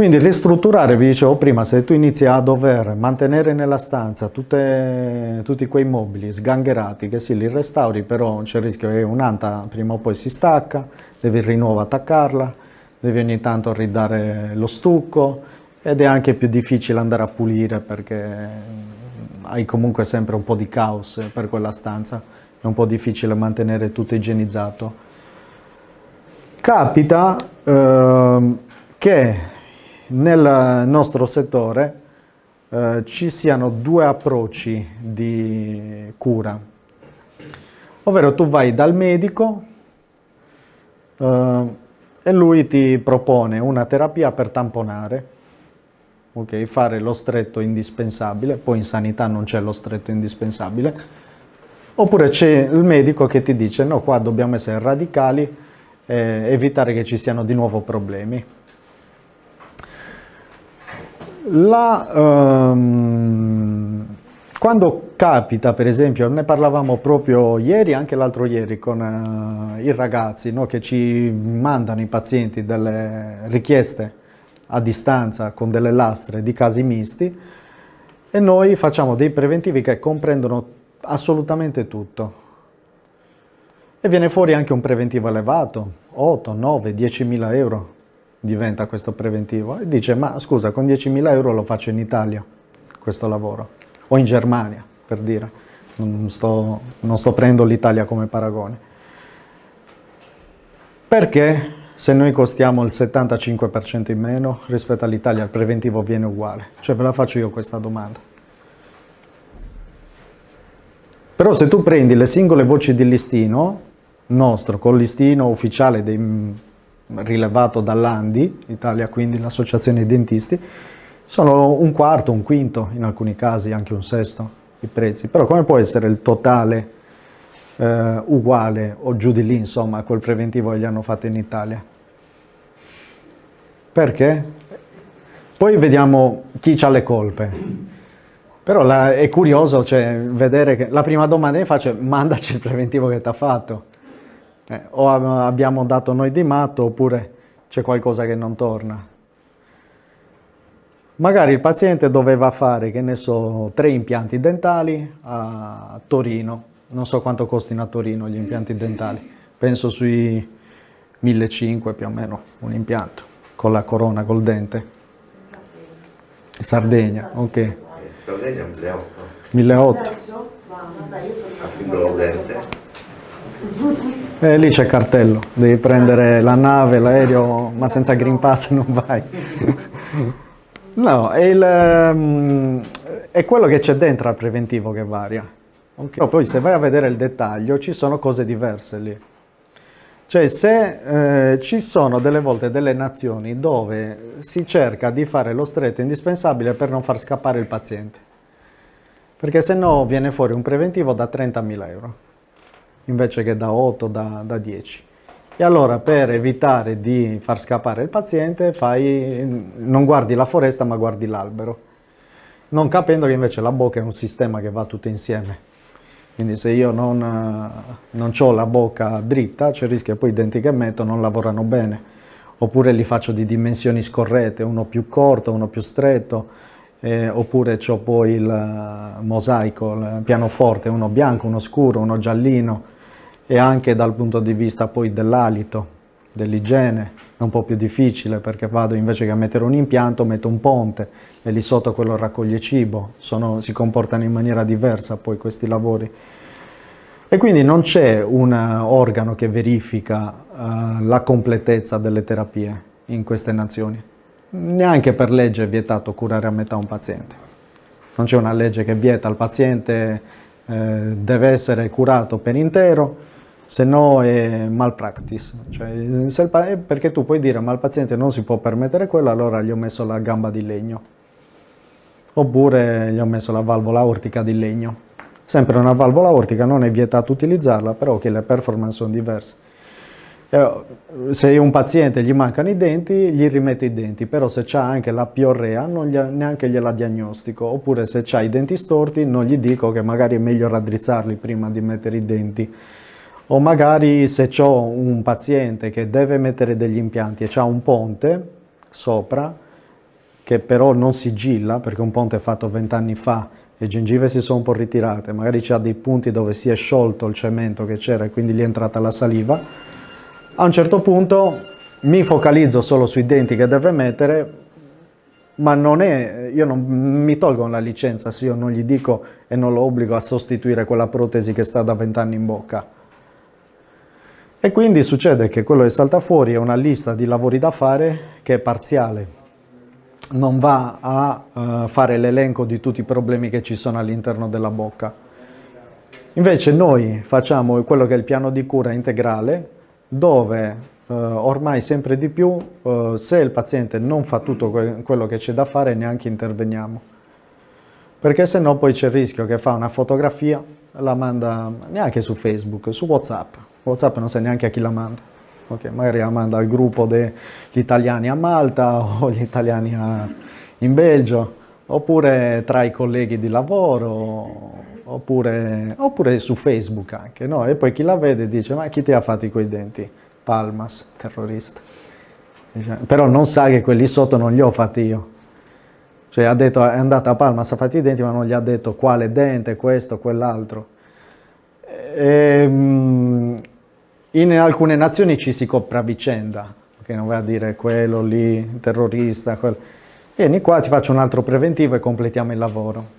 Quindi ristrutturare, vi dicevo prima, se tu inizi a dover mantenere nella stanza tutte, tutti quei mobili sgangherati, che sì, li restauri, però c'è il rischio che un'anta prima o poi si stacca, devi rinnovo attaccarla, devi ogni tanto ridare lo stucco ed è anche più difficile andare a pulire perché hai comunque sempre un po' di caos per quella stanza, è un po' difficile mantenere tutto igienizzato. Capita ehm, che nel nostro settore eh, ci siano due approcci di cura, ovvero tu vai dal medico eh, e lui ti propone una terapia per tamponare, okay, fare lo stretto indispensabile, poi in sanità non c'è lo stretto indispensabile, oppure c'è il medico che ti dice no qua dobbiamo essere radicali e evitare che ci siano di nuovo problemi. La, um, quando capita, per esempio, ne parlavamo proprio ieri, anche l'altro ieri, con uh, i ragazzi no, che ci mandano i pazienti delle richieste a distanza con delle lastre di casi misti e noi facciamo dei preventivi che comprendono assolutamente tutto. E viene fuori anche un preventivo elevato, 8, 9, 10 mila euro diventa questo preventivo e dice ma scusa con 10.000 euro lo faccio in Italia questo lavoro o in Germania per dire non sto, non sto prendendo l'Italia come paragone perché se noi costiamo il 75% in meno rispetto all'Italia il preventivo viene uguale cioè ve la faccio io questa domanda però se tu prendi le singole voci di listino nostro col listino ufficiale dei rilevato dall'Andi, Italia quindi l'associazione dentisti, sono un quarto, un quinto, in alcuni casi anche un sesto i prezzi, però come può essere il totale eh, uguale o giù di lì insomma a quel preventivo che gli hanno fatto in Italia? Perché? Poi vediamo chi ha le colpe. Però la, è curioso cioè, vedere che la prima domanda che faccio è mandaci il preventivo che ti ha fatto eh, o abbiamo dato noi di matto oppure c'è qualcosa che non torna. Magari il paziente doveva fare, che ne so, tre impianti dentali a Torino. Non so quanto costino a Torino gli impianti dentali. Penso sui 1500 più o meno un impianto, con la corona, col dente. Sardegna, ok. Sardegna è 1800. 1800? Ma vabbè, io sono... Ah, e eh, lì c'è il cartello, devi prendere la nave, l'aereo, ma senza Green Pass non vai. No, è, il, ehm, è quello che c'è dentro al preventivo che varia. Okay. poi se vai a vedere il dettaglio ci sono cose diverse lì. Cioè se eh, ci sono delle volte delle nazioni dove si cerca di fare lo stretto indispensabile per non far scappare il paziente, perché se no viene fuori un preventivo da 30.000 euro invece che da 8 da, da 10. E allora per evitare di far scappare il paziente fai, non guardi la foresta ma guardi l'albero, non capendo che invece la bocca è un sistema che va tutto insieme. Quindi se io non, non ho la bocca dritta c'è il rischio che poi i denti che metto non lavorano bene, oppure li faccio di dimensioni scorrette, uno più corto, uno più stretto, eh, oppure ho poi il eh, mosaico, il pianoforte, uno bianco, uno scuro, uno giallino e anche dal punto di vista poi dell'alito, dell'igiene, è un po' più difficile perché vado invece che a mettere un impianto metto un ponte e lì sotto quello raccoglie cibo, Sono, si comportano in maniera diversa poi questi lavori. E quindi non c'è un organo che verifica uh, la completezza delle terapie in queste nazioni neanche per legge è vietato curare a metà un paziente. Non c'è una legge che vieta il paziente, eh, deve essere curato per intero, se no è malpractice. Cioè, se il, eh, perché tu puoi dire ma il paziente non si può permettere quello, allora gli ho messo la gamba di legno. Oppure gli ho messo la valvola ortica di legno. Sempre una valvola ortica non è vietato utilizzarla, però che le performance sono diverse. Eh, se un paziente gli mancano i denti, gli rimetto i denti, però se c'ha anche la piorrea non gli, neanche gliela diagnostico, oppure se c'ha i denti storti non gli dico che magari è meglio raddrizzarli prima di mettere i denti. O magari se ho un paziente che deve mettere degli impianti e ha un ponte sopra, che però non sigilla, perché un ponte è fatto vent'anni fa, le gengive si sono un po' ritirate, magari c'ha dei punti dove si è sciolto il cemento che c'era e quindi gli è entrata la saliva, a un certo punto mi focalizzo solo sui denti che deve mettere, ma non è, io non mi tolgo la licenza se io non gli dico e non lo obbligo a sostituire quella protesi che sta da vent'anni in bocca. E quindi succede che quello che salta fuori è una lista di lavori da fare che è parziale, non va a uh, fare l'elenco di tutti i problemi che ci sono all'interno della bocca. Invece noi facciamo quello che è il piano di cura integrale, dove eh, ormai sempre di più eh, se il paziente non fa tutto quello che c'è da fare neanche interveniamo perché se no poi c'è il rischio che fa una fotografia la manda neanche su Facebook, su Whatsapp Whatsapp non sa neanche a chi la manda okay, magari la manda al gruppo degli italiani a Malta o gli italiani a... in Belgio oppure tra i colleghi di lavoro oppure, oppure su Facebook anche, no? E poi chi la vede dice, ma chi ti ha fatti quei denti? Palmas, terrorista. però non sa che quelli sotto non li ho fatti io. Cioè ha detto, è andata a Palmas, ha fatto i denti, ma non gli ha detto quale dente, questo, quell'altro. E, ehm, in alcune nazioni ci si copra vicenda, che non va a dire quello lì, terrorista, quello. Vieni qua, ti faccio un altro preventivo e completiamo il lavoro.